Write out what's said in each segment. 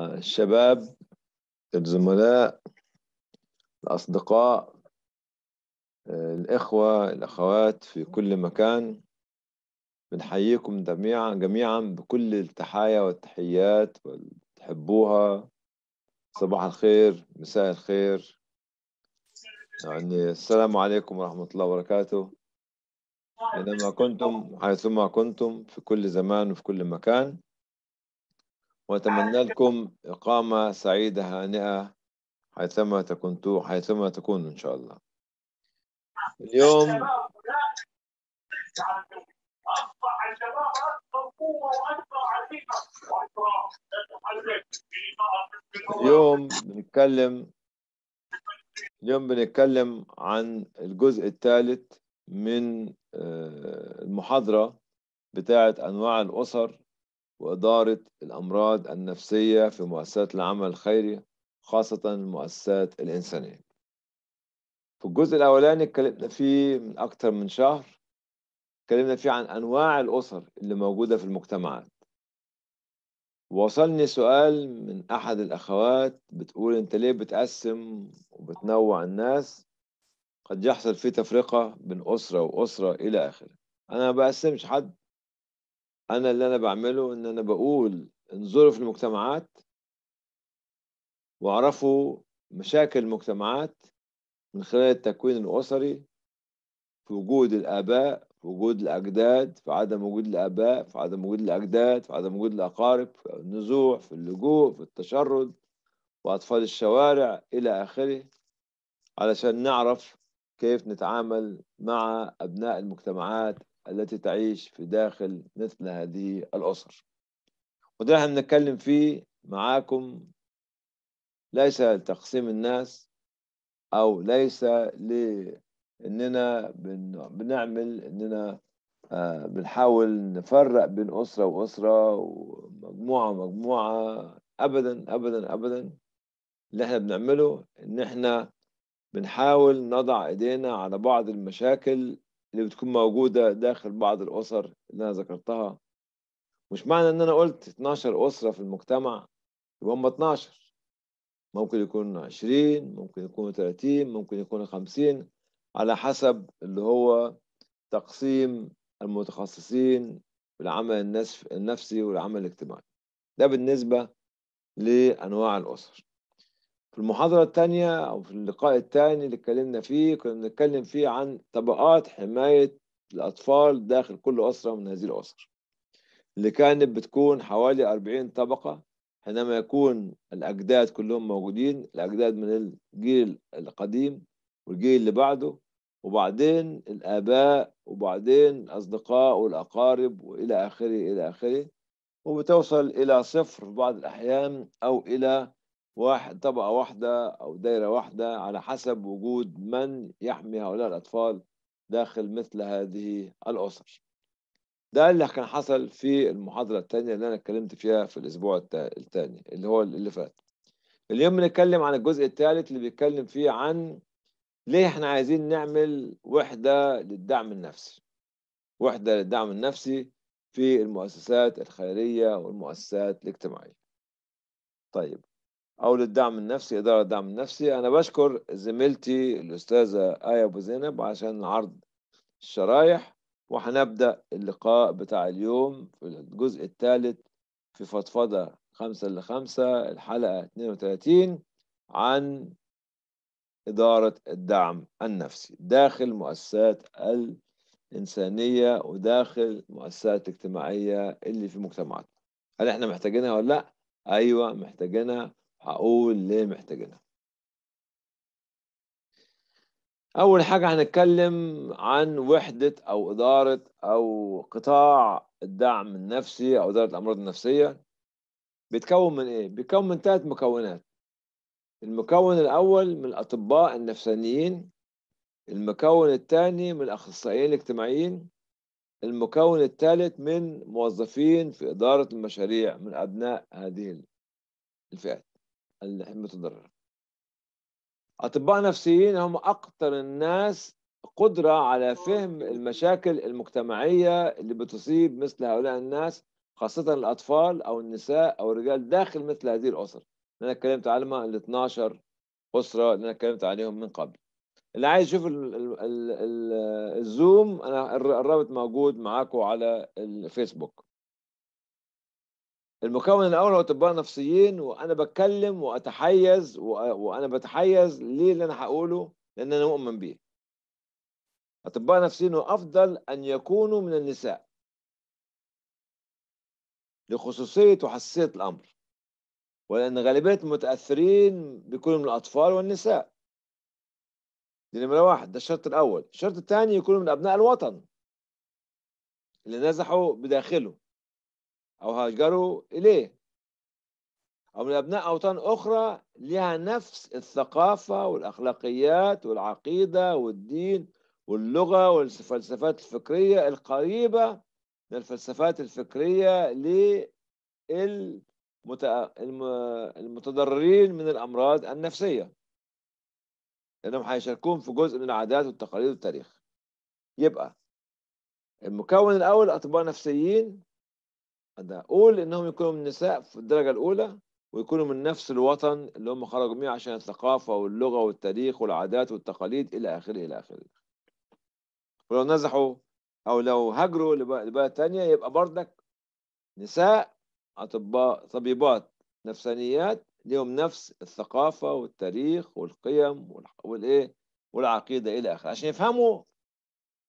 الشباب الزملاء الأصدقاء الإخوة الأخوات في كل مكان بنحييكم جميعا جميعا بكل التحايا والتحيات وتحبوها صباح الخير مساء الخير يعني السلام عليكم ورحمة الله وبركاته أينما كنتم حيثما كنتم في كل زمان وفي كل مكان وأتمنى آه، لكم إقامة سعيدة هانئة حيثما تكونوا حيثما تكونوا إن شاء الله اليوم اليوم بنتكلم اليوم بنتكلم عن الجزء الثالث من آه، المحاضرة بتاعة أنواع الأسر وإدارة الأمراض النفسية في مؤسسات العمل الخيري خاصة المؤسسات الإنسانية في الجزء الأولاني اتكلمنا فيه من أكتر من شهر اتكلمنا فيه عن أنواع الأسر اللي موجودة في المجتمعات وصلني سؤال من أحد الأخوات بتقول أنت ليه بتقسم وبتنوع الناس قد يحصل فيه تفرقة بين أسرة وأسرة إلى آخره أنا ما بقسمش حد انا اللي انا بعمله ان انا بقول انظروا في المجتمعات واعرفوا مشاكل المجتمعات من خلال التكوين الاسري في وجود الاباء في وجود الاجداد في عدم وجود الاباء في عدم وجود الاجداد في عدم وجود الاقارب في النزوح في اللجوء في التشرد واطفال الشوارع الى اخره علشان نعرف كيف نتعامل مع ابناء المجتمعات التي تعيش في داخل مثل هذه الأسر وده احنا بنتكلم فيه معاكم ليس لتقسيم الناس أو ليس لأننا بنعمل أننا آه، بنحاول نفرق بين أسرة وأسرة ومجموعة ومجموعة أبدا أبدا أبدا اللي احنا بنعمله إن احنا بنحاول نضع إيدينا على بعض المشاكل اللي بتكون موجودة داخل بعض الأسر اللي أنا ذكرتها مش معنى إن أنا قلت 12 أسرة في المجتمع يبقى هم 12 ممكن يكون 20 ممكن يكون 30 ممكن يكون 50 على حسب اللي هو تقسيم المتخصصين في العمل النفسي والعمل الاجتماعي ده بالنسبة لأنواع الأسر في المحاضرة الثانية أو في اللقاء الثاني اللي اتكلمنا فيه كنا بنتكلم فيه عن طبقات حماية الأطفال داخل كل أسرة من هذه الأسر اللي كانت بتكون حوالي 40 طبقة حينما يكون الأجداد كلهم موجودين الأجداد من الجيل القديم والجيل اللي بعده وبعدين الآباء وبعدين الأصدقاء والأقارب وإلى آخره إلى آخره وبتوصل إلى صفر في بعض الأحيان أو إلى واحد طبقة واحدة أو دايرة واحدة على حسب وجود من يحمي هؤلاء الأطفال داخل مثل هذه الأسر ده اللي كان حصل في المحاضرة الثانية اللي أنا اتكلمت فيها في الأسبوع الثاني اللي هو اللي فات اليوم بنتكلم عن الجزء الثالث اللي بيتكلم فيه عن ليه احنا عايزين نعمل وحدة للدعم النفسي وحدة للدعم النفسي في المؤسسات الخيرية والمؤسسات الاجتماعية طيب او للدعم النفسي اداره الدعم النفسي انا بشكر زميلتي الاستاذه ايه ابو زينب عشان عرض الشرايح وهنبدا اللقاء بتاع اليوم في الجزء الثالث في فضفضه خمسة لخمسة الحلقة 32 عن إدارة الدعم النفسي داخل مؤسسات الإنسانية وداخل مؤسسات اجتماعية اللي في مجتمعاتنا هل احنا محتاجينها ولا لأ؟ أيوة محتاجينها هقول ليه محتاجينها أول حاجة هنتكلم عن وحدة أو إدارة أو قطاع الدعم النفسي أو إدارة الأمراض النفسية بيتكون من إيه؟ بيتكون من ثلاث مكونات المكون الأول من الأطباء النفسانيين المكون الثاني من الأخصائيين الاجتماعيين المكون الثالث من موظفين في إدارة المشاريع من أبناء هذه الفئات المتضرر أطباء نفسيين هم أكثر الناس قدرة على فهم المشاكل المجتمعية اللي بتصيب مثل هؤلاء الناس خاصة الأطفال أو النساء أو الرجال داخل مثل هذه الأسر أنا اتكلمت عنها ال 12 أسرة اللي أنا اتكلمت عليهم من قبل اللي عايز يشوف الزوم أنا الرابط موجود معاكم على الفيسبوك المكون الاول هو اطباء نفسيين وانا بتكلم واتحيز وانا بتحيز ليه اللي انا هقوله لان انا مؤمن بيه اطباء نفسيين افضل ان يكونوا من النساء لخصوصيه وحساسيه الامر ولان غالبيه المتاثرين بيكونوا من الاطفال والنساء دي نمره واحد ده الشرط الاول الشرط الثاني يكونوا من ابناء الوطن اللي نزحوا بداخله أو هاجروا إليه أو من أبناء أوطان أخرى لها نفس الثقافة والأخلاقيات والعقيدة والدين واللغة والفلسفات الفكرية القريبة من الفلسفات الفكرية للمتضررين من الأمراض النفسية لأنهم هيشاركون في جزء من العادات والتقاليد والتاريخ يبقى المكون الأول أطباء نفسيين ده قول انهم يكونوا من النساء في الدرجه الاولى ويكونوا من نفس الوطن اللي هم خرجوا منه عشان الثقافه واللغه والتاريخ والعادات والتقاليد الى اخره الى اخره ولو نزحوا او لو هاجروا لبلد تانية يبقى بردك نساء اطباء طبيبات نفسانيات ليهم نفس الثقافه والتاريخ والقيم والايه والعقيده الى اخره عشان يفهموا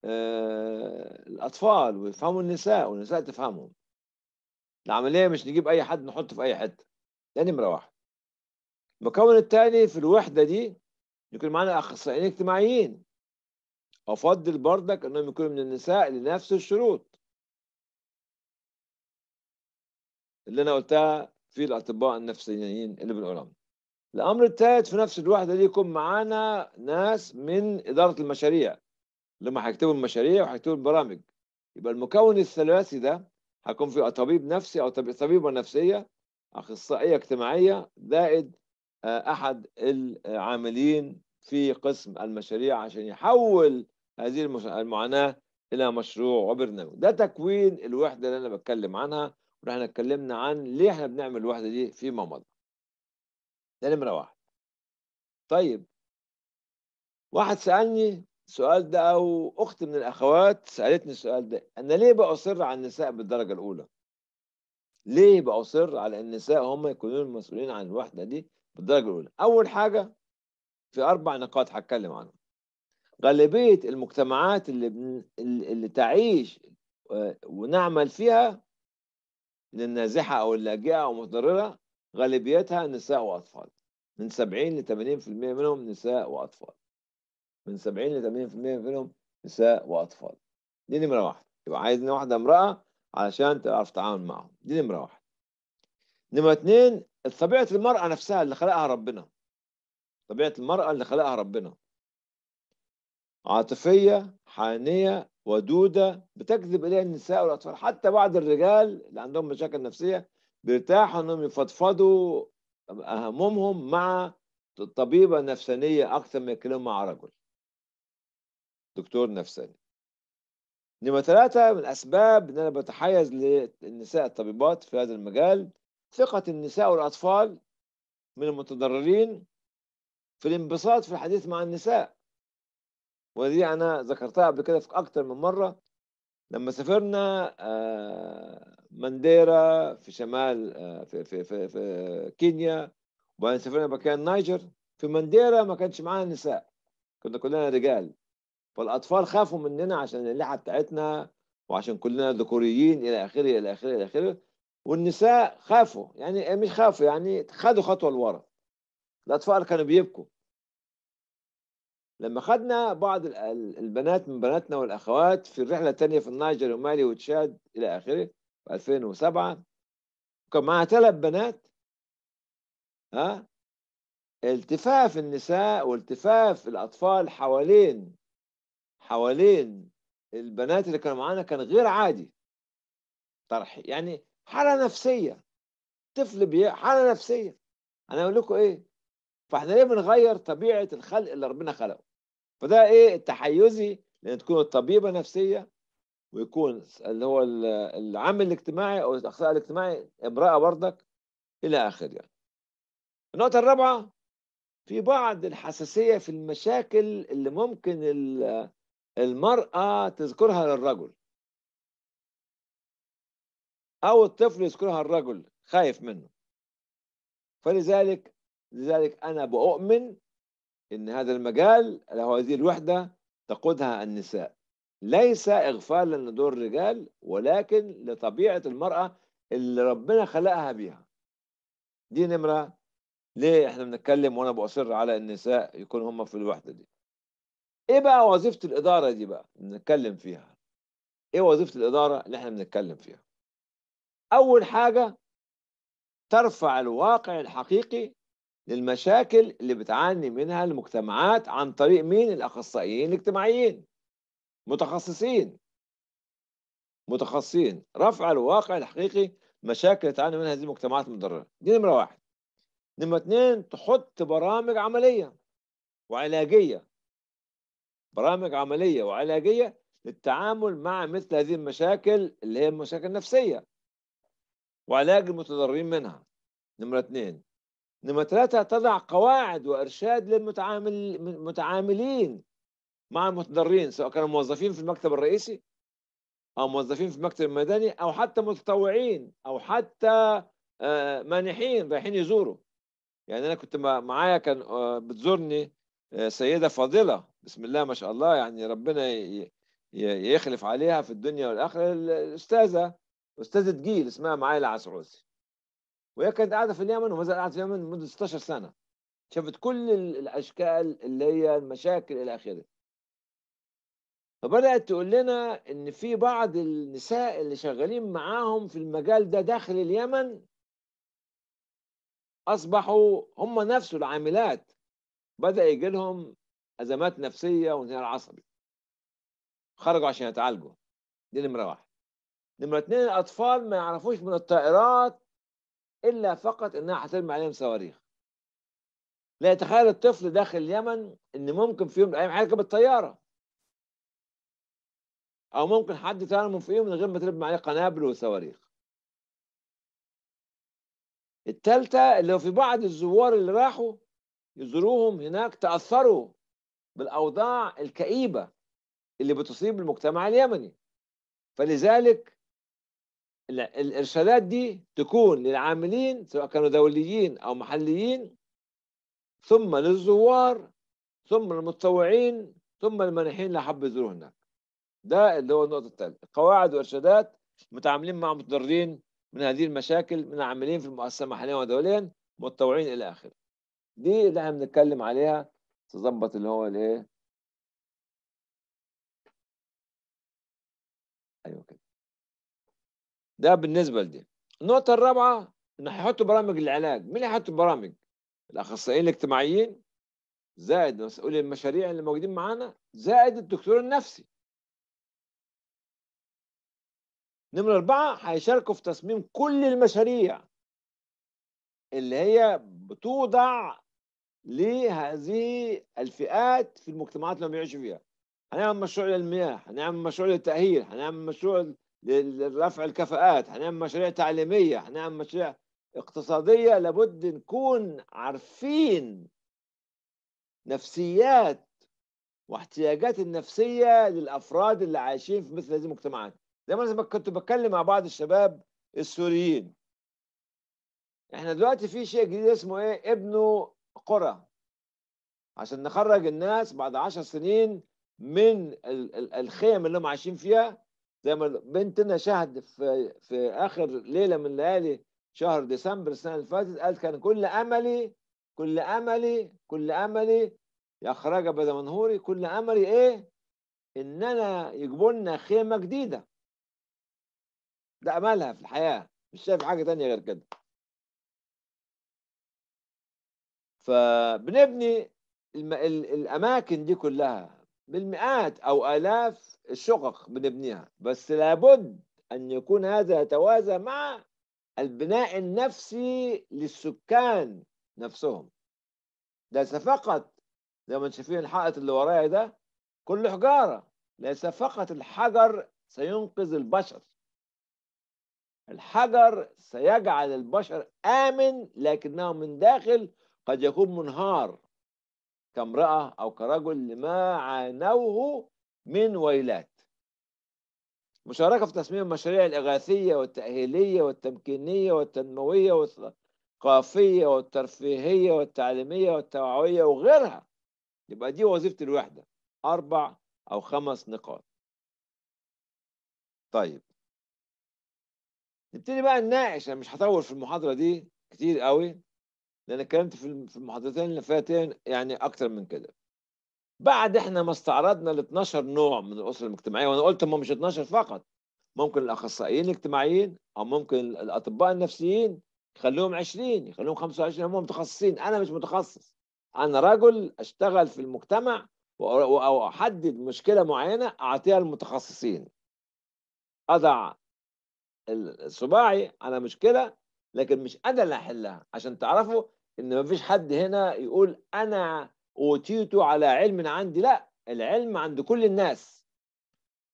آه الاطفال ويفهموا النساء والنساء تفهمهم العمليه مش نجيب اي حد نحطه في اي حته ده نمره واحد المكون الثاني في الوحده دي يكون معانا اخصائيين اجتماعيين افضل بردك انهم يكونوا من النساء لنفس الشروط اللي انا قلتها في الاطباء النفسيين اللي بنقولهم الامر الثالث في نفس الوحده دي يكون معانا ناس من اداره المشاريع اللي هم هيكتبوا المشاريع وهيكتبوا البرامج يبقى المكون الثلاثي ده هكون في طبيب نفسي او طبيبه نفسيه اخصائيه اجتماعيه زائد آه، احد العاملين في قسم المشاريع عشان يحول هذه المعاناه الى مشروع وبرنامج ده تكوين الوحده اللي انا بتكلم عنها واحنا اتكلمنا عن ليه احنا بنعمل الوحده دي فيما مضى ده نمره واحد طيب واحد سالني السؤال ده او اخت من الاخوات سالتني السؤال ده انا ليه باصر على النساء بالدرجه الاولى ليه باصر على النساء هم يكونون المسؤولين عن الوحده دي بالدرجه الاولى اول حاجه في اربع نقاط هتكلم عنهم غالبيه المجتمعات اللي بن... اللي تعيش آه، ونعمل فيها للنازحه او اللاجئه او المتضرره غالبيتها نساء واطفال من 70 ل 80% منهم نساء واطفال من 70 ل 80% منهم نساء واطفال دي نمره واحد يبقى عايز واحده امراه علشان تعرف تتعامل معهم دي نمره واحد نمره اثنين طبيعه المراه نفسها اللي خلقها ربنا طبيعه المراه اللي خلقها ربنا عاطفيه حانيه ودوده بتجذب اليها النساء والاطفال حتى بعض الرجال اللي عندهم مشاكل نفسيه بيرتاحوا انهم يفضفضوا همومهم مع طبيبه نفسانيه اكثر من يتكلموا مع رجل دكتور نفساني نمرة ثلاثة من الأسباب إن أنا بتحيز للنساء الطبيبات في هذا المجال ثقة النساء والأطفال من المتضررين في الانبساط في الحديث مع النساء ودي أنا ذكرتها قبل كده في أكتر من مرة لما سافرنا آه، مانديرا في شمال آه، في في في, في كينيا وبعدين سافرنا مكان نايجر في مانديرا ما كانش معانا نساء كنا كلنا رجال فالاطفال خافوا مننا عشان اللحى بتاعتنا وعشان كلنا ذكوريين الى اخره الى اخره الى اخره والنساء خافوا يعني إيه مش خافوا يعني خدوا خطوه لورا الاطفال كانوا بيبكوا لما خدنا بعض البنات من بناتنا والاخوات في الرحله الثانيه في النيجر ومالي وتشاد الى اخره في 2007 كان معها ثلاث بنات ها التفاف النساء والتفاف الاطفال حوالين حوالين البنات اللي كانوا معانا كان غير عادي طرح يعني حاله نفسيه طفل بي... حاله نفسيه انا اقول لكم ايه فاحنا ليه بنغير طبيعه الخلق اللي ربنا خلقه فده ايه التحيزي لان تكون الطبيبه نفسيه ويكون اللي هو العامل الاجتماعي او الاخصائي الاجتماعي امراه بردك الى اخره يعني. النقطه الرابعه في بعض الحساسيه في المشاكل اللي ممكن المرأة تذكرها للرجل أو الطفل يذكرها الرجل خايف منه فلذلك لذلك أنا بؤمن إن هذا المجال له هذه الوحدة تقودها النساء ليس إغفالا لدور الرجال ولكن لطبيعة المرأة اللي ربنا خلقها بيها دي نمرة ليه احنا بنتكلم وانا بأصر على النساء يكون هم في الوحدة دي ايه بقى وظيفه الاداره دي بقى بنتكلم فيها ايه وظيفه الاداره اللي احنا بنتكلم فيها اول حاجه ترفع الواقع الحقيقي للمشاكل اللي بتعاني منها المجتمعات عن طريق مين الاخصائيين الاجتماعيين متخصصين متخصصين رفع الواقع الحقيقي مشاكل تعاني منها هذه المجتمعات المضرره دي نمره واحد نمره اتنين تحط برامج عمليه وعلاجيه برامج عملية وعلاجية للتعامل مع مثل هذه المشاكل اللي هي المشاكل النفسية وعلاج المتضررين منها نمرة اثنين نمرة ثلاثة تضع قواعد وإرشاد للمتعامل المتعاملين مع المتضررين سواء كانوا موظفين في المكتب الرئيسي أو موظفين في المكتب المدني أو حتى متطوعين أو حتى آه، مانحين رايحين يزوروا يعني أنا كنت معايا كان آه، بتزورني آه، سيدة فاضلة بسم الله ما شاء الله يعني ربنا يخلف عليها في الدنيا والاخره الاستاذه استاذه جيل اسمها معايله عسعوسي وهي كانت قاعده في اليمن وما زالت قاعده في اليمن لمده 16 سنه شافت كل الاشكال اللي هي المشاكل الى اخره فبدات تقول لنا ان في بعض النساء اللي شغالين معاهم في المجال ده داخل اليمن اصبحوا هم نفسه العاملات بدا يجي لهم ازمات نفسيه وانهيار عصبي خرجوا عشان يتعالجوا دي نمره واحد نمره اثنين الاطفال ما يعرفوش من الطائرات الا فقط انها هترمي عليهم صواريخ لا يتخيل الطفل داخل اليمن ان ممكن في يوم من الايام هيركب الطياره او ممكن حد تعلمه في يوم من غير ما ترمي عليه قنابل وصواريخ الثالثه اللي في بعض الزوار اللي راحوا يزوروهم هناك تاثروا بالاوضاع الكئيبه اللي بتصيب المجتمع اليمني فلذلك الارشادات دي تكون للعاملين سواء كانوا دوليين او محليين ثم للزوار ثم للمتطوعين ثم اللي لحب يزوروا هناك ده اللي هو النقطه الثالثه قواعد وارشادات متعاملين مع متضررين من هذه المشاكل من عاملين في المؤسسه محليا ودوليا متطوعين الى اخره دي اللي احنا بنتكلم عليها تظبط اللي هو الايه ايوه كده ده بالنسبه لدي النقطه الرابعه ان هيحطوا برامج العلاج مين اللي هيحط البرامج الاخصائيين الاجتماعيين زائد مسؤولي المشاريع اللي موجودين معانا زائد الدكتور النفسي نمرة أربعة هيشاركوا في تصميم كل المشاريع اللي هي بتوضع لهذه الفئات في المجتمعات اللي هم بيعيشوا فيها هنعمل مشروع للمياه هنعمل مشروع للتأهيل هنعمل مشروع لرفع الكفاءات هنعمل مشاريع تعليمية هنعمل مشاريع اقتصادية لابد نكون عارفين نفسيات واحتياجات النفسية للأفراد اللي عايشين في مثل هذه المجتمعات زي ما أنا كنت بتكلم مع بعض الشباب السوريين احنا دلوقتي في شيء جديد اسمه ايه ابنه قرى عشان نخرج الناس بعد عشر سنين من الخيم اللي هم عايشين فيها زي ما بنتنا شهد في, في اخر ليله من ليالي شهر ديسمبر السنه اللي فاتت قالت كان كل املي كل املي كل املي يا خرج بدا منهوري كل املي ايه؟ ان انا يجيبوا لنا خيمه جديده ده املها في الحياه مش شايف حاجه ثانيه غير كده فبنبني الاماكن دي كلها بالمئات او الاف الشقق بنبنيها بس لابد ان يكون هذا يتوازى مع البناء النفسي للسكان نفسهم ليس فقط زي ما شايفين الحائط اللي ورايا ده كله حجاره ليس فقط الحجر سينقذ البشر الحجر سيجعل البشر امن لكنه من داخل قد يكون منهار كامرأة أو كرجل لما عانوه من ويلات مشاركة في تصميم المشاريع الإغاثية والتأهيلية والتمكينية والتنموية والثقافية والترفيهية والتعليمية والتوعوية وغيرها يبقى دي وظيفة الوحدة أربع أو خمس نقاط طيب نبتدي بقى نناقش أنا يعني مش هطول في المحاضرة دي كتير قوي لان اتكلمت في المحاضرتين اللي فاتين يعني اكتر من كده بعد احنا ما استعرضنا ال 12 نوع من الاسر المجتمعيه وانا قلت هم مش 12 فقط ممكن الاخصائيين الاجتماعيين او ممكن الاطباء النفسيين يخلوهم 20 يخلوهم 25 هم متخصصين انا مش متخصص انا رجل اشتغل في المجتمع او احدد مشكله معينه اعطيها المتخصصين اضع صباعي على مشكله لكن مش انا اللي احلها عشان تعرفوا ان ما فيش حد هنا يقول انا اوتيت على علم عندي لا العلم عند كل الناس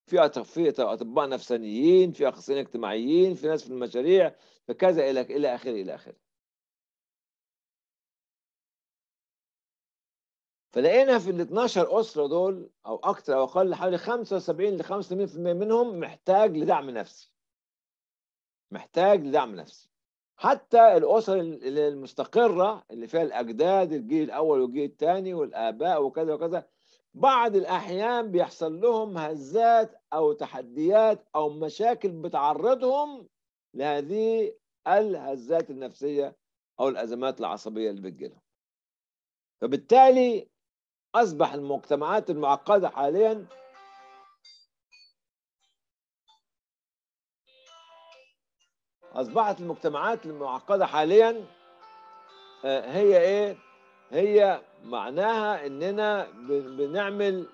في في اطباء نفسانيين في اخصائيين اجتماعيين في ناس في المشاريع فكذا الى الى اخره الى اخره فلقينا في ال 12 اسره دول او اكثر او اقل حوالي 75 ل 85% منهم محتاج لدعم نفسي محتاج لدعم نفسي حتى الاسر المستقره اللي فيها الاجداد الجيل الاول والجيل الثاني والاباء وكذا وكذا بعض الاحيان بيحصل لهم هزات او تحديات او مشاكل بتعرضهم لهذه الهزات النفسيه او الازمات العصبيه اللي بتجيلهم فبالتالي اصبح المجتمعات المعقده حاليا اصبحت المجتمعات المعقده حاليا آه، هي ايه هي معناها اننا بنعمل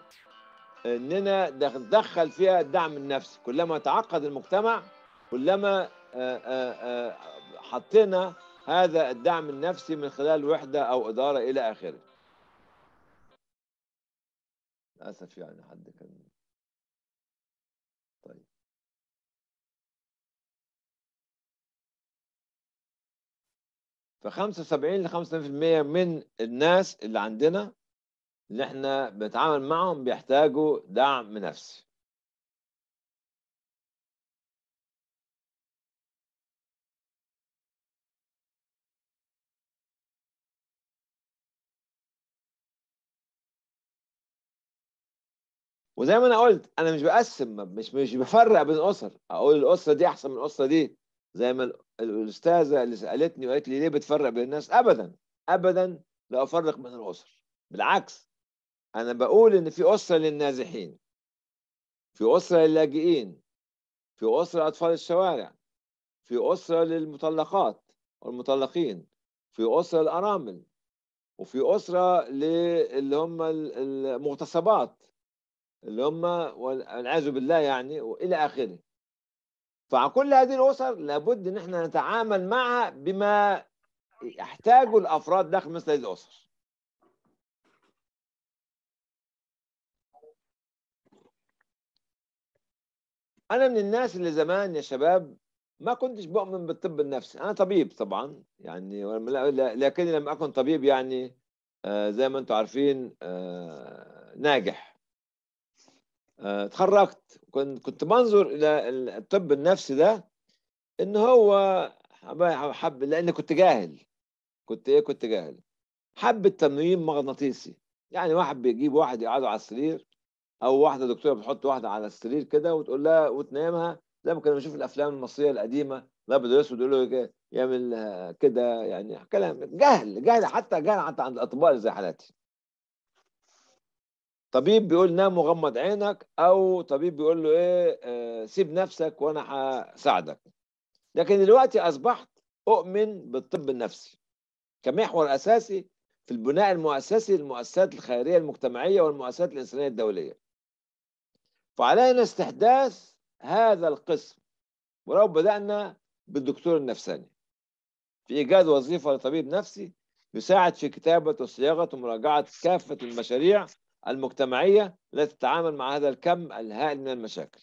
اننا ندخل فيها الدعم النفسي كلما تعقد المجتمع كلما آه، آه، حطينا هذا الدعم النفسي من خلال وحده او اداره الى اخره للاسف يعني حد كان ف 75 ل 85% من الناس اللي عندنا اللي احنا بنتعامل معهم بيحتاجوا دعم نفسي وزي ما انا قلت انا مش بقسم مش مش بفرق بين اسر اقول الاسره دي احسن من الاسره دي زي ما الاستاذه اللي سالتني وقالت لي ليه بتفرق بين الناس ابدا ابدا لا افرق بين الاسر بالعكس انا بقول ان في اسره للنازحين في اسره للاجئين في اسره اطفال الشوارع في اسره للمطلقات والمطلقين في اسره الارامل وفي اسره اللي هم المغتصبات اللي هم والعياذ بالله يعني والى اخره فكل هذه الاسر لابد ان احنا نتعامل معها بما يحتاجه الافراد داخل مثل هذه الاسر انا من الناس اللي زمان يا شباب ما كنتش بؤمن بالطب النفسي انا طبيب طبعا يعني لكني لم اكن طبيب يعني آه، زي ما انتم عارفين آه، ناجح آه، تخرجت كنت بنظر الى الطب النفسي ده ان هو حب لان كنت جاهل كنت ايه كنت جاهل حب التمرين مغناطيسي يعني واحد بيجيب واحد يقعده على السرير او واحده دكتوره بتحط واحده على السرير كده وتقول لها وتنامها زي ما كنا بنشوف الافلام المصريه القديمه الابيض والاسود يقول له يعمل آه، كده يعني كلام جهل جهل حتى جهل حتى عند الاطباء اللي زي حالاتي طبيب بيقول نام وغمض عينك او طبيب بيقول له ايه آه سيب نفسك وانا هساعدك لكن دلوقتي اصبحت اؤمن بالطب النفسي كمحور اساسي في البناء المؤسسي للمؤسسات الخيريه المجتمعيه والمؤسسات الانسانيه الدوليه فعلينا استحداث هذا القسم ولو بدانا بالدكتور النفساني في ايجاد وظيفه لطبيب نفسي يساعد في كتابه وصياغه ومراجعه كافه المشاريع المجتمعية التي تتعامل مع هذا الكم الهائل من المشاكل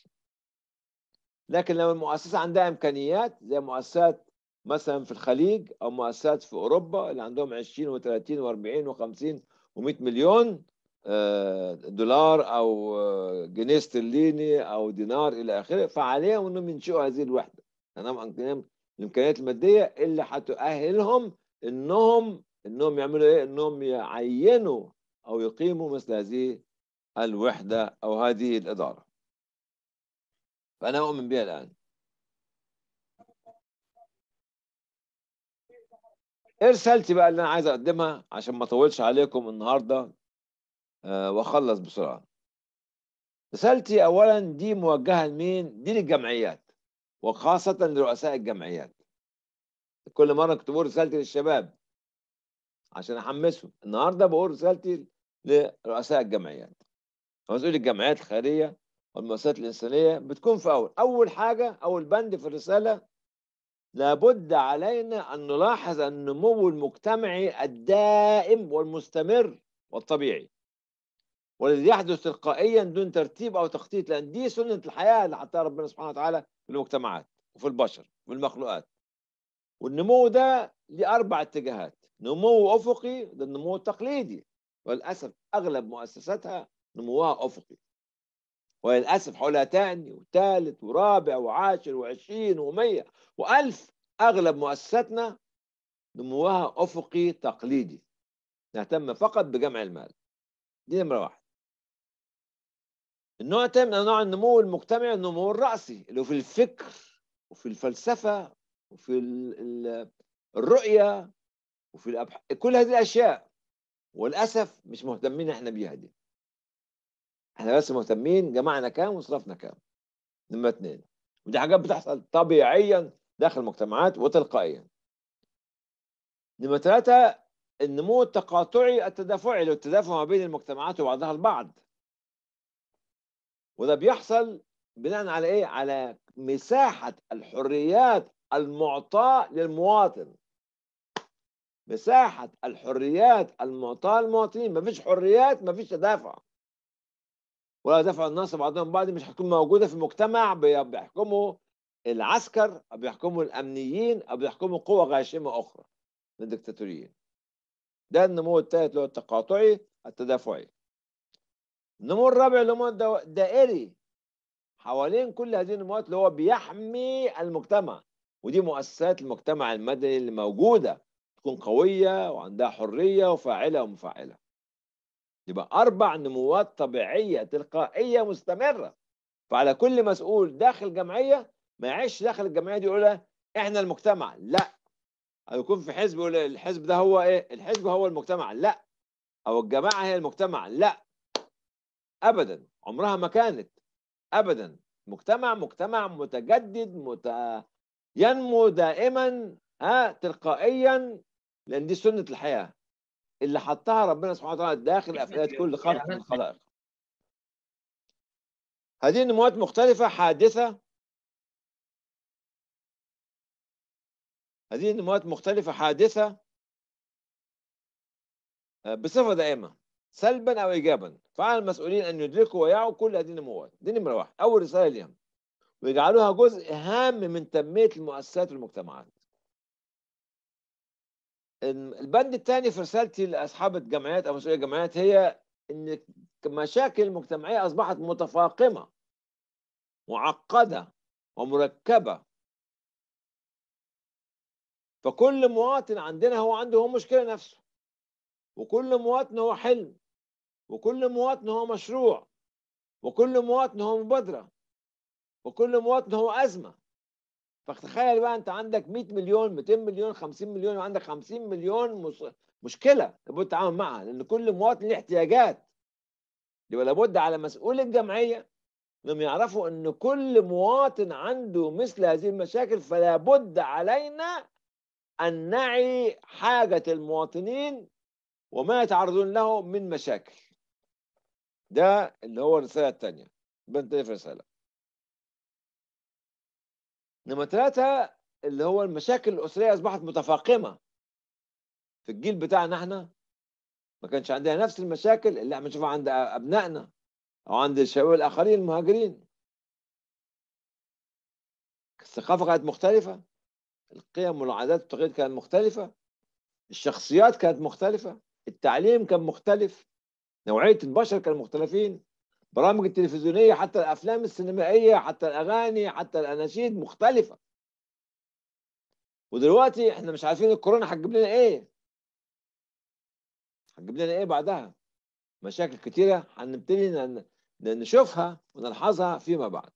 لكن لو المؤسسة عندها إمكانيات زي مؤسسات مثلا في الخليج أو مؤسسات في أوروبا اللي عندهم 20 و30 و40 و50 و100 مليون آه، دولار أو آه، جنيه استرليني أو دينار إلى آخره فعليهم أنهم ينشئوا هذه الوحدة أمام الإمكانيات المادية اللي هتؤهلهم أنهم انهم يعملوا ايه انهم يعينوا أو يقيموا مثل هذه الوحدة أو هذه الإدارة فأنا أؤمن بها الآن إيه رسالتي بقى اللي أنا عايز أقدمها عشان ما أطولش عليكم النهاردة آه، وأخلص بسرعة رسالتي أولا دي موجهة لمين؟ دي للجمعيات وخاصة لرؤساء الجمعيات كل مرة كنت بقول رسالتي للشباب عشان احمسهم النهارده بقول رسالتي لرؤساء الجمعيات مسؤول الجمعيات الخيريه والمؤسسات الانسانيه بتكون في اول اول حاجه اول بند في الرساله لابد علينا ان نلاحظ النمو المجتمعي الدائم والمستمر والطبيعي والذي يحدث تلقائيا دون ترتيب او تخطيط لان دي سنه الحياه اللي حطها ربنا سبحانه وتعالى في المجتمعات وفي البشر والمخلوقات والنمو ده لاربع اتجاهات نمو افقي ده النمو التقليدي وللاسف اغلب مؤسساتها نموها افقي وللاسف حولها ثاني وثالث ورابع وعاشر وعشرين و1000 اغلب مؤسساتنا نموها افقي تقليدي نهتم فقط بجمع المال دي نمره واحد النوع الثاني من انواع النمو المجتمعي النمو الراسي اللي هو في الفكر وفي الفلسفه وفي الرؤيه وفي الابحاث كل هذه الاشياء وللاسف مش مهتمين احنا بيها دي احنا بس مهتمين جمعنا كام وصرفنا كام نمرة اتنين ودي حاجات بتحصل طبيعيا داخل المجتمعات وتلقائيا نمرة ثلاثة النمو التقاطعي التدافعي اللي التدافع ما بين المجتمعات وبعضها البعض وده بيحصل بناء على ايه؟ على مساحة الحريات المعطاة للمواطن مساحة الحريات المعطاة للمواطنين مفيش حريات مفيش تدافع ولا دفع الناس بعضهم بعض مش هتكون موجودة في مجتمع بيحكمه العسكر أو بيحكمه الأمنيين أو بيحكمه قوة غاشمة أخرى من الدكتاتوريين ده النمو الثالث اللي هو التقاطعي التدافعي النمو الرابع اللي هو الدائري حوالين كل هذه النموات اللي هو بيحمي المجتمع ودي مؤسسات المجتمع المدني اللي موجوده تكون قوية وعندها حرية وفاعلة ومفعلة يبقى أربع نموات طبيعية تلقائية مستمرة فعلى كل مسؤول داخل جمعية ما يعيش داخل الجمعية دي يقول احنا المجتمع لا أو يكون في حزب يقول الحزب ده هو ايه الحزب هو المجتمع لا أو الجماعة هي المجتمع لا أبدا عمرها ما كانت أبدا مجتمع مجتمع متجدد مت... ينمو دائما ها تلقائيا لان دي سنه الحياه اللي حطها ربنا سبحانه وتعالى داخل افعال كل خلق يعني من الخلائق هذه النموات مختلفه حادثه هذه النموات مختلفه حادثه آه، بصفه دائمه سلبا او ايجابا فعلى المسؤولين ان يدركوا ويعوا كل هذه النموات دي نمره واحد اول رساله لهم ويجعلوها جزء هام من تنميه المؤسسات والمجتمعات البند الثاني في رسالتي لاصحاب الجمعيات او مسؤولي الجمعيات هي ان مشاكل المجتمعيه اصبحت متفاقمه معقده ومركبه فكل مواطن عندنا هو عنده هو مشكله نفسه وكل مواطن هو حلم وكل مواطن هو مشروع وكل مواطن هو مبادره وكل مواطن هو ازمه فتخيل بقى انت عندك 100 مليون 200 مليون 50 مليون وعندك 50 مليون مشكله لابد تتعامل معها لان كل مواطن له احتياجات يبقى لابد على مسؤول الجمعيه انهم يعرفوا ان كل مواطن عنده مثل هذه المشاكل فلا بد علينا ان نعي حاجه المواطنين وما يتعرضون له من مشاكل ده اللي هو الرساله الثانيه بنت إيه في رساله نمرة ثلاثة اللي هو المشاكل الأسرية أصبحت متفاقمة في الجيل بتاعنا احنا ما كانش عندنا نفس المشاكل اللي احنا بنشوفها عند أبنائنا أو عند الشباب الآخرين المهاجرين الثقافة كانت مختلفة القيم والعادات والتقاليد كانت مختلفة الشخصيات كانت مختلفة التعليم كان مختلف نوعية البشر كانوا مختلفين البرامج التلفزيونيه حتى الافلام السينمائيه حتى الاغاني حتى الاناشيد مختلفه ودلوقتي احنا مش عارفين الكورونا هتجيب لنا ايه هتجيب لنا ايه بعدها مشاكل كتيره هنبتدي نشوفها ونلحظها فيما بعد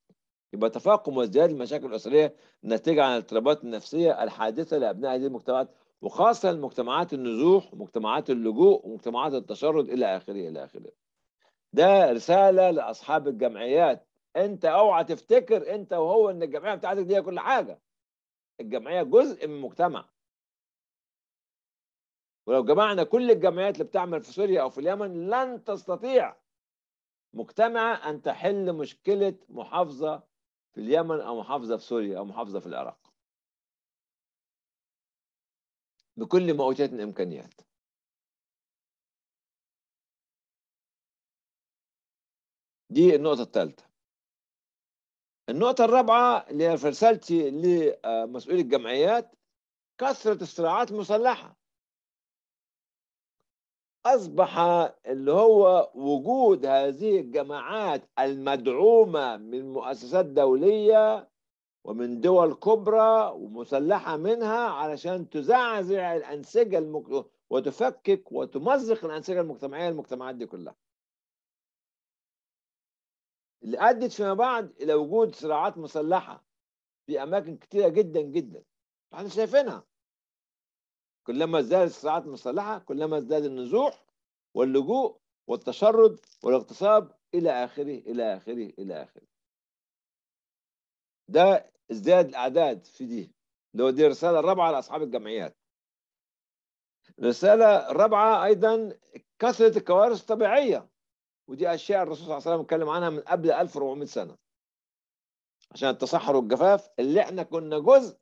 يبقى تفاقم وازدياد المشاكل الاسريه الناتجه عن الاضطرابات النفسيه الحادثه لابناء هذه المجتمعات وخاصه المجتمعات النزوح ومجتمعات اللجوء ومجتمعات التشرد الى اخره الى اخره ده رساله لاصحاب الجمعيات انت اوعى تفتكر انت وهو ان الجمعيه بتاعتك دي كل حاجه الجمعيه جزء من المجتمع ولو جمعنا كل الجمعيات اللي بتعمل في سوريا او في اليمن لن تستطيع مجتمع ان تحل مشكله محافظه في اليمن او محافظه في سوريا او محافظه في العراق بكل ما اوتيتنا امكانيات دي النقطة الثالثة النقطة الرابعة اللي هي رسالتي لمسؤولي الجمعيات كثرة الصراعات المسلحة أصبح اللي هو وجود هذه الجماعات المدعومة من مؤسسات دولية ومن دول كبرى ومسلحة منها علشان تزعزع الأنسجة المك... وتفكك وتمزق الأنسجة المجتمعية المجتمعات دي كلها اللي ادت فيما بعد الى وجود صراعات مسلحه في اماكن كتيره جدا جدا احنا شايفينها كلما ازدادت الصراعات المسلحه كلما ازداد النزوح واللجوء والتشرد والاغتصاب الى اخره الى اخره الى اخره ده ازداد الاعداد في دي اللي هو دي الرساله الرابعه لاصحاب الجمعيات الرساله الرابعه ايضا كثره الكوارث الطبيعيه ودي اشياء الرسول صلى الله عليه وسلم اتكلم عنها من قبل 1400 سنه عشان التصحر والجفاف اللي احنا كنا جزء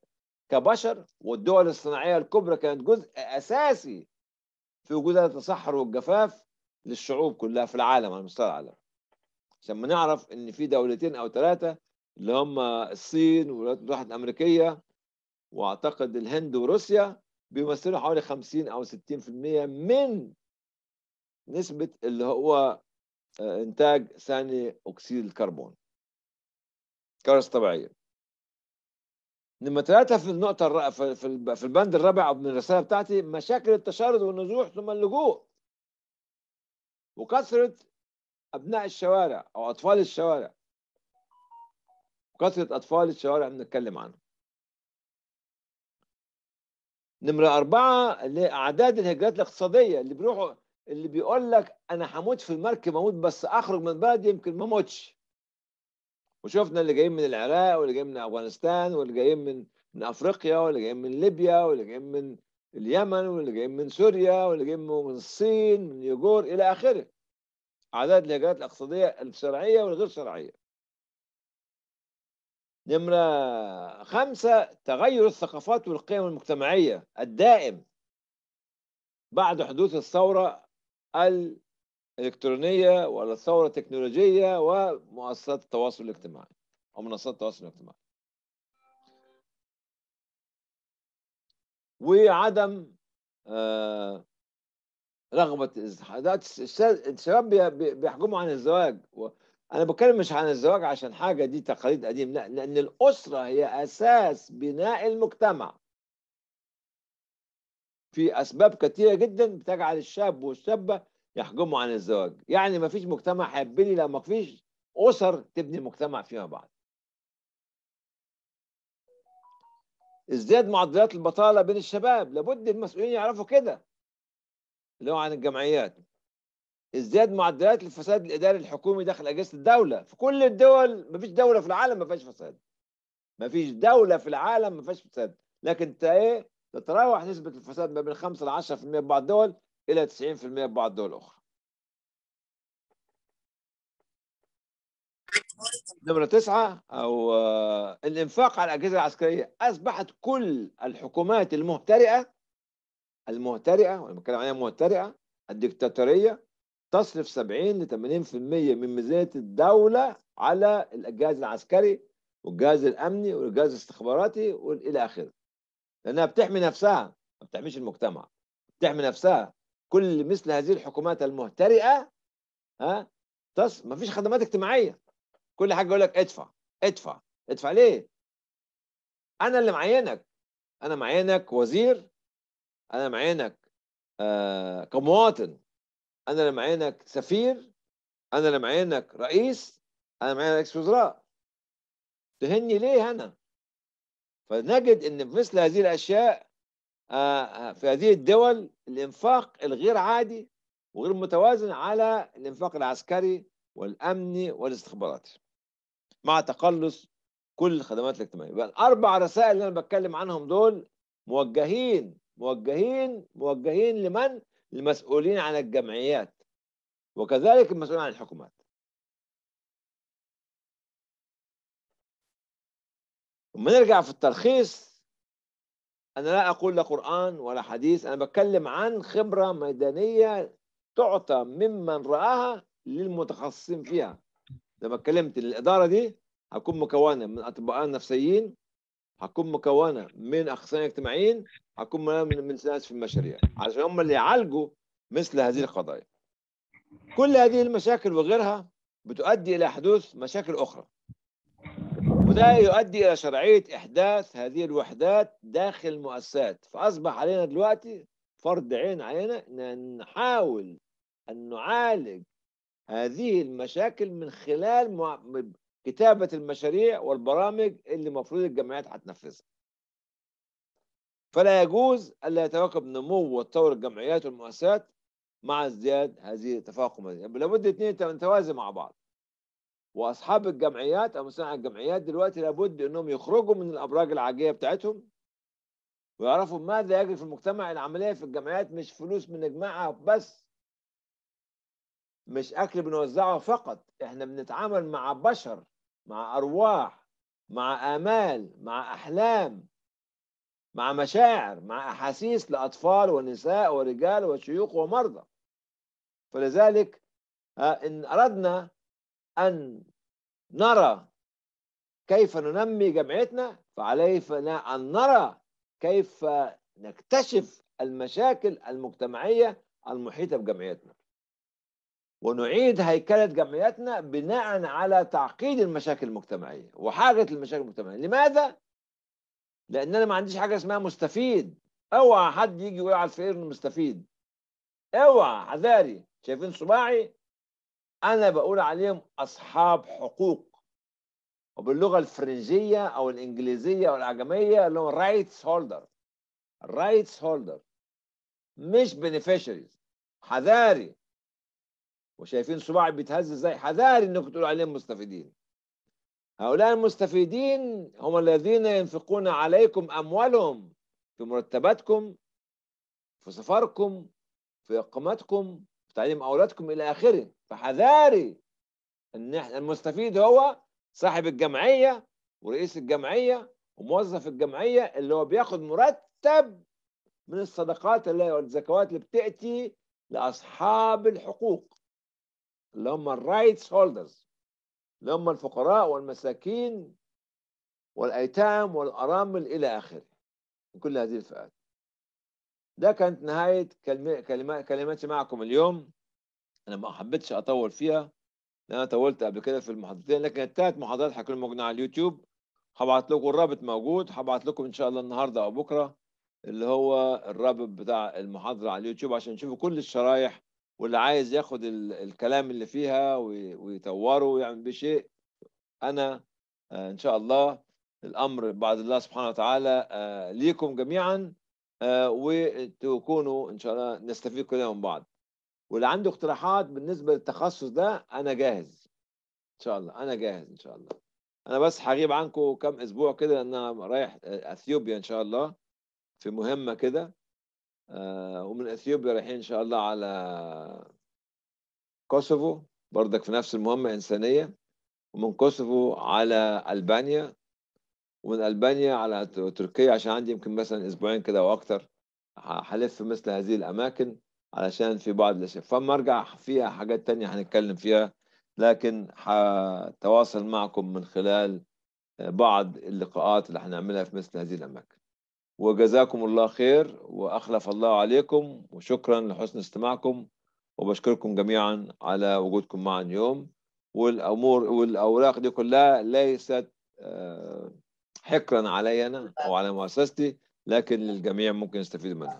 كبشر والدول الصناعيه الكبرى كانت جزء اساسي في وجود هذا التصحر والجفاف للشعوب كلها في العالم على مستوى العالم عشان ما نعرف ان في دولتين او ثلاثه اللي هم الصين والولايات المتحده الامريكيه واعتقد الهند وروسيا بيمثلوا حوالي 50 او 60% من نسبه اللي هو آه، انتاج ثاني اكسيد الكربون كارثه طبيعيه لما ثلاثه في النقطه في في البند الرابع من الرساله بتاعتي مشاكل التشرد والنزوح ثم اللجوء وكثره ابناء الشوارع او اطفال الشوارع وكثره اطفال الشوارع بنتكلم عنها نمرة أربعة اللي أعداد الهجرات الاقتصادية اللي بيروحوا اللي بيقول لك انا هموت في المركب اموت بس اخرج من بلدي يمكن ما اموتش وشفنا اللي جايين من العراق واللي جايين من افغانستان واللي جايين من من افريقيا واللي جايين من ليبيا واللي جايين من اليمن واللي جايين من سوريا واللي جايين من الصين من يوغور الى اخره اعداد الهجرات الاقتصاديه الشرعيه والغير شرعيه نمرة خمسة تغير الثقافات والقيم المجتمعية الدائم بعد حدوث الثورة الإلكترونية ولا الثورة التكنولوجية ومؤسسات التواصل الاجتماعي أو منصات التواصل الاجتماعي وعدم آه، رغبة الشباب بيحكموا عن الزواج أنا بتكلم مش عن الزواج عشان حاجة دي تقاليد قديم لا لأن الأسرة هي أساس بناء المجتمع في اسباب كثيره جدا بتجعل الشاب والشابه يحجموا عن الزواج يعني ما فيش مجتمع لو ما فيش اسر تبني مجتمع فيما بعد ازدياد معدلات البطاله بين الشباب لابد المسؤولين يعرفوا كده اللي هو عن الجمعيات ازدياد معدلات الفساد الاداري الحكومي داخل اجهزه الدوله في كل الدول ما فيش دوله في العالم ما فيهاش فساد ما فيش دوله في العالم ما فيهاش فساد لكن انت ايه تتراوح نسبة الفساد ما بين 5 ل 10% بعض الدول إلى 90% في بعض الدول الأخرى. نمرة تسعة أو آه، الإنفاق على الأجهزة العسكرية أصبحت كل الحكومات المهترئة المهترئة وأنا بتكلم عليها مهترئة الدكتاتورية تصرف 70 ل 80% من ميزانية الدولة على الجهاز العسكري والجهاز الأمني والجهاز الاستخباراتي وإلى آخره. لأنها بتحمي نفسها ما بتحميش المجتمع بتحمي نفسها كل مثل هذه الحكومات المهترئة ها تص ما فيش خدمات اجتماعية كل حاجة يقول لك ادفع ادفع ادفع ليه؟ أنا اللي معينك أنا معينك وزير أنا معينك آه كمواطن أنا اللي معينك سفير أنا اللي معينك رئيس أنا معينك رئيس وزراء تهني ليه أنا؟ فنجد ان في مثل هذه الاشياء آه، آه، في هذه الدول الانفاق الغير عادي وغير متوازن على الانفاق العسكري والامني والاستخباراتي مع تقلص كل الخدمات الاجتماعيه يبقى الاربع رسائل اللي انا بتكلم عنهم دول موجهين موجهين موجهين لمن؟ للمسؤولين عن الجمعيات وكذلك المسؤولين عن الحكومات لما نرجع في التلخيص أنا لا أقول لا قرآن ولا حديث أنا بتكلم عن خبرة ميدانية تعطى ممن رآها للمتخصصين فيها لما اتكلمت الإدارة دي هتكون مكونة من أطباء نفسيين هتكون مكونة من أخصائيين اجتماعيين هتكون من من ناس في المشاريع عشان هم اللي يعالجوا مثل هذه القضايا كل هذه المشاكل وغيرها بتؤدي إلى حدوث مشاكل أخرى وده يؤدي إلى شرعية إحداث هذه الوحدات داخل المؤسسات فأصبح علينا دلوقتي فرض عين علينا أن نحاول أن نعالج هذه المشاكل من خلال كتابة المشاريع والبرامج اللي المفروض الجمعيات هتنفذها فلا يجوز ألا يتواكب نمو وتطور الجمعيات والمؤسسات مع ازدياد هذه التفاقم يعني لابد اثنين توازي مع بعض واصحاب الجمعيات او مثلا الجمعيات دلوقتي لابد انهم يخرجوا من الابراج العاجيه بتاعتهم ويعرفوا ماذا يجري في المجتمع العمليه في الجمعيات مش فلوس بنجمعها بس مش اكل بنوزعه فقط احنا بنتعامل مع بشر مع ارواح مع امال مع احلام مع مشاعر مع احاسيس لاطفال ونساء ورجال وشيوخ ومرضى فلذلك آه، ان اردنا أن نرى كيف ننمي جمعيتنا فعلينا أن نرى كيف نكتشف المشاكل المجتمعية المحيطة بجمعيتنا ونعيد هيكلة جمعيتنا بناء على تعقيد المشاكل المجتمعية وحاجة المشاكل المجتمعية لماذا؟ لأن أنا ما عنديش حاجة اسمها مستفيد اوعى حد يجي على الفقير ايرن مستفيد اوعى حذاري شايفين صباعي انا بقول عليهم اصحاب حقوق وباللغه الفرنجيه او الانجليزيه او العجميه اللي هم رايتس هولدر رايتس هولدر مش بنفيشريز حذاري وشايفين صباعي بيتهز ازاي حذاري انكم تقولوا عليهم مستفيدين هؤلاء المستفيدين هم الذين ينفقون عليكم اموالهم في مرتباتكم في سفركم في اقامتكم في تعليم اولادكم الى اخره فحذاري ان احنا المستفيد هو صاحب الجمعيه ورئيس الجمعيه وموظف الجمعيه اللي هو بياخد مرتب من الصدقات اللي والزكوات اللي بتاتي لاصحاب الحقوق اللي هم الرايتس هولدرز اللي هم الفقراء والمساكين والايتام والارامل الى اخره كل هذه الفئات ده كانت نهايه كلماتي معكم اليوم انا ما حبيتش اطول فيها لان انا طولت قبل كده في المحاضرتين لكن الثلاث محاضرات هكون موجودين على اليوتيوب هبعت لكم الرابط موجود هبعت لكم ان شاء الله النهارده او بكره اللي هو الرابط بتاع المحاضره على اليوتيوب عشان تشوفوا كل الشرايح واللي عايز ياخد الكلام اللي فيها ويطوره ويعمل به شيء انا آه، ان شاء الله الامر بعد الله سبحانه وتعالى آه، ليكم جميعا آه، وتكونوا ان شاء الله نستفيد كلنا من بعض واللي عنده اقتراحات بالنسبه للتخصص ده انا جاهز ان شاء الله انا جاهز ان شاء الله انا بس هغيب عنكم كام اسبوع كده لان انا رايح اثيوبيا ان شاء الله في مهمه كده آه ومن اثيوبيا رايحين ان شاء الله على كوسوفو برضك في نفس المهمه انسانيه ومن كوسوفو على البانيا ومن البانيا على تركيا عشان عندي يمكن مثلا اسبوعين كده او اكتر هلف مثل هذه الاماكن علشان في بعض الاشياء فما ارجع فيها حاجات تانية هنتكلم فيها لكن هتواصل معكم من خلال بعض اللقاءات اللي هنعملها في مثل هذه الاماكن وجزاكم الله خير واخلف الله عليكم وشكرا لحسن استماعكم وبشكركم جميعا على وجودكم معا اليوم والامور والاوراق دي كلها ليست آه، حكرا علي انا او على مؤسستي لكن للجميع ممكن يستفيدوا منها